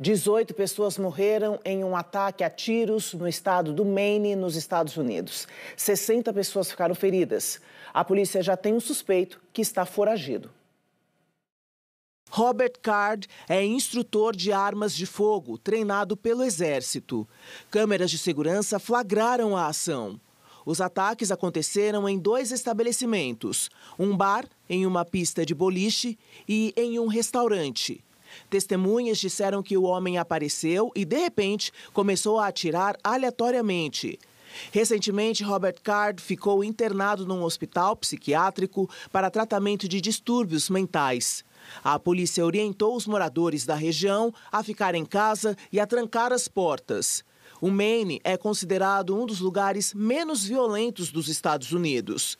18 pessoas morreram em um ataque a tiros no estado do Maine, nos Estados Unidos. 60 pessoas ficaram feridas. A polícia já tem um suspeito que está foragido. Robert Card é instrutor de armas de fogo, treinado pelo Exército. Câmeras de segurança flagraram a ação. Os ataques aconteceram em dois estabelecimentos: um bar, em uma pista de boliche e em um restaurante. Testemunhas disseram que o homem apareceu e, de repente, começou a atirar aleatoriamente. Recentemente, Robert Card ficou internado num hospital psiquiátrico para tratamento de distúrbios mentais. A polícia orientou os moradores da região a ficar em casa e a trancar as portas. O Maine é considerado um dos lugares menos violentos dos Estados Unidos.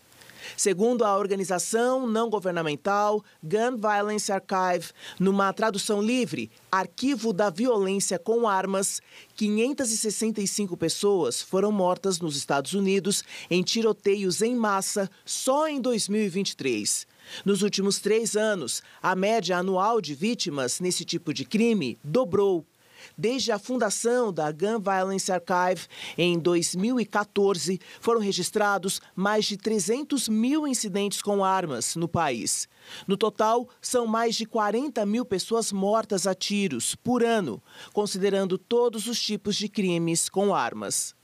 Segundo a organização não governamental Gun Violence Archive, numa tradução livre, Arquivo da Violência com Armas, 565 pessoas foram mortas nos Estados Unidos em tiroteios em massa só em 2023. Nos últimos três anos, a média anual de vítimas nesse tipo de crime dobrou. Desde a fundação da Gun Violence Archive, em 2014, foram registrados mais de 300 mil incidentes com armas no país. No total, são mais de 40 mil pessoas mortas a tiros por ano, considerando todos os tipos de crimes com armas.